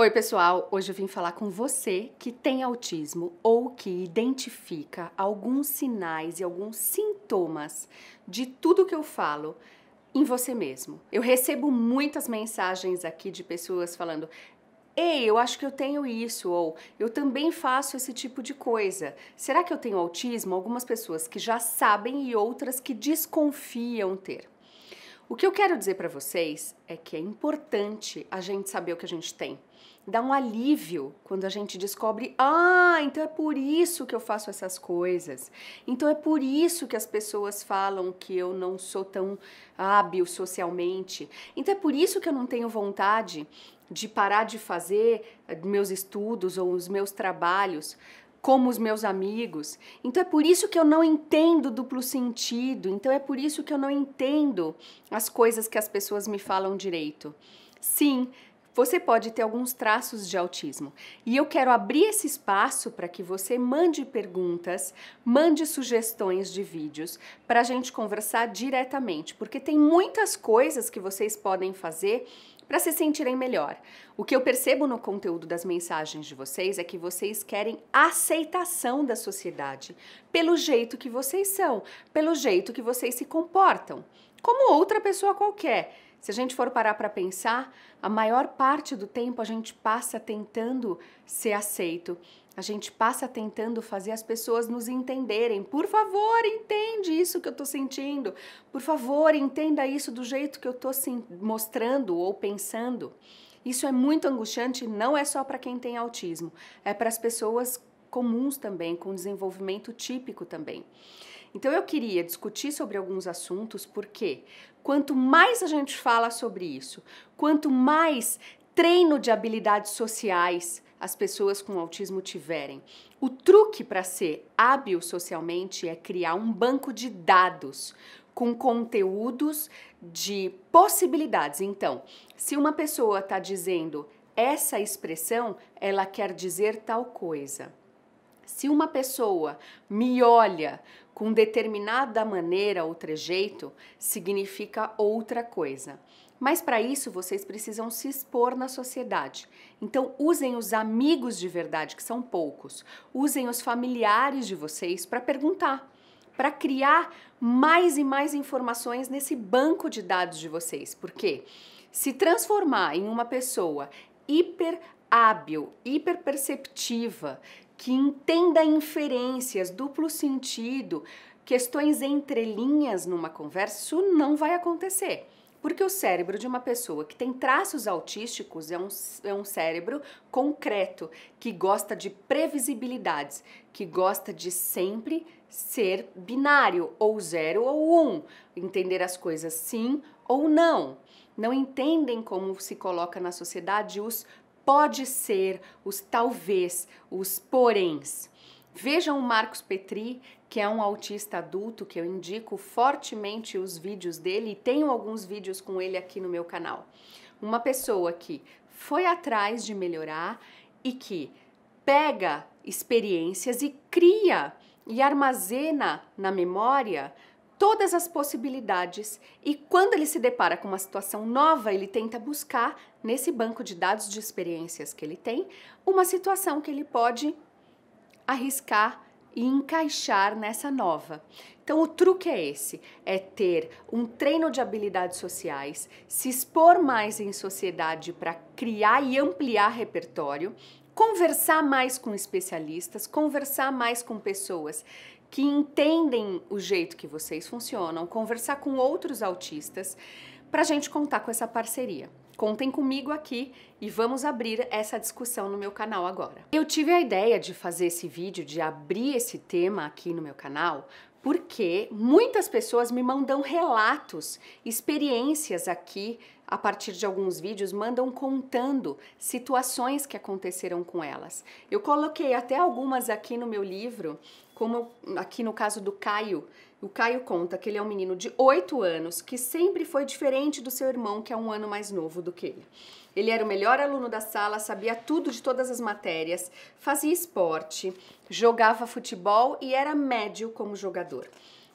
Oi, pessoal! Hoje eu vim falar com você que tem autismo ou que identifica alguns sinais e alguns sintomas de tudo que eu falo em você mesmo. Eu recebo muitas mensagens aqui de pessoas falando: Ei, eu acho que eu tenho isso, ou eu também faço esse tipo de coisa. Será que eu tenho autismo? Algumas pessoas que já sabem e outras que desconfiam ter. O que eu quero dizer para vocês é que é importante a gente saber o que a gente tem. Dá um alívio quando a gente descobre: ah, então é por isso que eu faço essas coisas. Então é por isso que as pessoas falam que eu não sou tão hábil socialmente. Então é por isso que eu não tenho vontade de parar de fazer meus estudos ou os meus trabalhos como os meus amigos. Então é por isso que eu não entendo duplo sentido, então é por isso que eu não entendo as coisas que as pessoas me falam direito. Sim, você pode ter alguns traços de autismo. E eu quero abrir esse espaço para que você mande perguntas, mande sugestões de vídeos para a gente conversar diretamente, porque tem muitas coisas que vocês podem fazer para se sentirem melhor. O que eu percebo no conteúdo das mensagens de vocês é que vocês querem aceitação da sociedade pelo jeito que vocês são, pelo jeito que vocês se comportam, como outra pessoa qualquer. Se a gente for parar para pensar, a maior parte do tempo a gente passa tentando ser aceito, a gente passa tentando fazer as pessoas nos entenderem. Por favor, entende isso que eu estou sentindo. Por favor, entenda isso do jeito que eu estou mostrando ou pensando. Isso é muito angustiante, não é só para quem tem autismo, é para as pessoas comuns também, com desenvolvimento típico também. Então eu queria discutir sobre alguns assuntos, porque quanto mais a gente fala sobre isso, quanto mais treino de habilidades sociais, as pessoas com autismo tiverem. O truque para ser hábil socialmente é criar um banco de dados com conteúdos de possibilidades. Então, se uma pessoa está dizendo essa expressão, ela quer dizer tal coisa. Se uma pessoa me olha com determinada maneira ou trejeito, significa outra coisa. Mas para isso vocês precisam se expor na sociedade. Então usem os amigos de verdade, que são poucos, usem os familiares de vocês para perguntar, para criar mais e mais informações nesse banco de dados de vocês. Porque se transformar em uma pessoa hiper hábil, hiper perceptiva, que entenda inferências, duplo sentido, questões entrelinhas numa conversa, isso não vai acontecer. Porque o cérebro de uma pessoa que tem traços autísticos é um, é um cérebro concreto, que gosta de previsibilidades, que gosta de sempre ser binário, ou zero ou um, entender as coisas sim ou não. Não entendem como se coloca na sociedade os pode ser, os talvez, os poréns. Vejam o Marcos Petri, que é um autista adulto que eu indico fortemente os vídeos dele e tenho alguns vídeos com ele aqui no meu canal. Uma pessoa que foi atrás de melhorar e que pega experiências e cria e armazena na memória todas as possibilidades e quando ele se depara com uma situação nova, ele tenta buscar nesse banco de dados de experiências que ele tem uma situação que ele pode arriscar e encaixar nessa nova. Então, o truque é esse: é ter um treino de habilidades sociais, se expor mais em sociedade para criar e ampliar repertório, conversar mais com especialistas, conversar mais com pessoas que entendem o jeito que vocês funcionam, conversar com outros autistas, para a gente contar com essa parceria. Contem comigo aqui e vamos abrir essa discussão no meu canal agora. Eu tive a ideia de fazer esse vídeo, de abrir esse tema aqui no meu canal, porque muitas pessoas me mandam relatos, experiências aqui a partir de alguns vídeos, mandam contando situações que aconteceram com elas. Eu coloquei até algumas aqui no meu livro, como aqui no caso do Caio, o Caio conta que ele é um menino de 8 anos que sempre foi diferente do seu irmão, que é um ano mais novo do que ele. Ele era o melhor aluno da sala, sabia tudo de todas as matérias, fazia esporte, jogava futebol e era médio como jogador.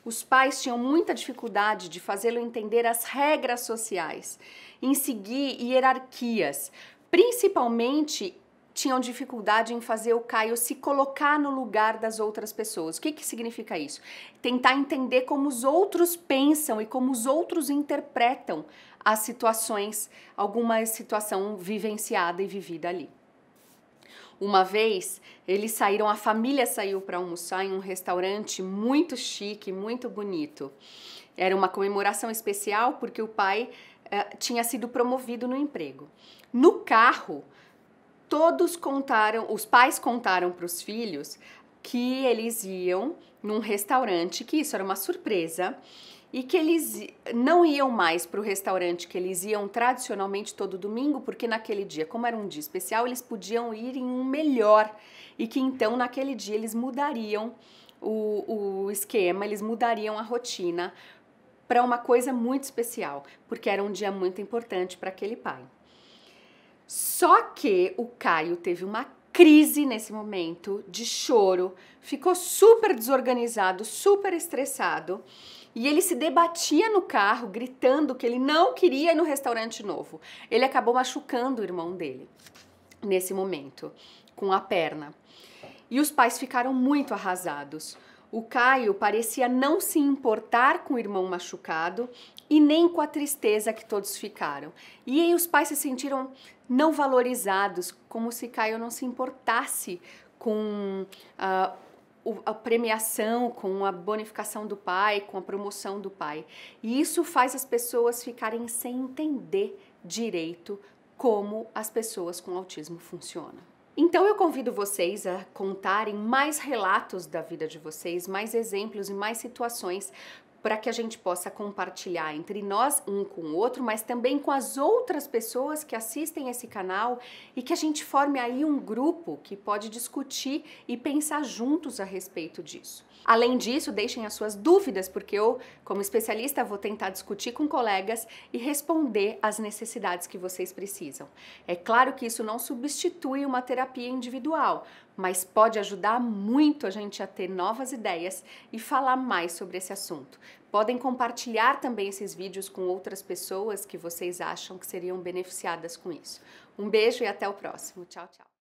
Os pais tinham muita dificuldade de fazê-lo entender as regras sociais, em seguir hierarquias, principalmente tinham dificuldade em fazer o Caio se colocar no lugar das outras pessoas. O que, que significa isso? Tentar entender como os outros pensam e como os outros interpretam as situações, alguma situação vivenciada e vivida ali. Uma vez eles saíram, a família saiu para almoçar em um restaurante muito chique, muito bonito. Era uma comemoração especial porque o pai eh, tinha sido promovido no emprego. No carro, todos contaram, os pais contaram para os filhos que eles iam num restaurante, que isso era uma surpresa, e que eles não iam mais para o restaurante que eles iam tradicionalmente todo domingo, porque naquele dia, como era um dia especial, eles podiam ir em um melhor e que então naquele dia eles mudariam o, o esquema, eles mudariam a rotina para uma coisa muito especial, porque era um dia muito importante para aquele pai. Só que o Caio teve uma crise nesse momento de choro, ficou super desorganizado, super estressado. E ele se debatia no carro, gritando que ele não queria ir no restaurante novo. Ele acabou machucando o irmão dele nesse momento, com a perna. E os pais ficaram muito arrasados. O Caio parecia não se importar com o irmão machucado e nem com a tristeza que todos ficaram. E aí os pais se sentiram não valorizados, como se Caio não se importasse com uh, a premiação, com a bonificação do pai, com a promoção do pai. E isso faz as pessoas ficarem sem entender direito como as pessoas com autismo funcionam. Então eu convido vocês a contarem mais relatos da vida de vocês, mais exemplos e mais situações para que a gente possa compartilhar entre nós um com o outro, mas também com as outras pessoas que assistem esse canal e que a gente forme aí um grupo que pode discutir e pensar juntos a respeito disso. Além disso, deixem as suas dúvidas, porque eu, como especialista, vou tentar discutir com colegas e responder às necessidades que vocês precisam. É claro que isso não substitui uma terapia individual, mas pode ajudar muito a gente a ter novas ideias e falar mais sobre esse assunto. Podem compartilhar também esses vídeos com outras pessoas que vocês acham que seriam beneficiadas com isso. Um beijo e até o próximo. Tchau, tchau.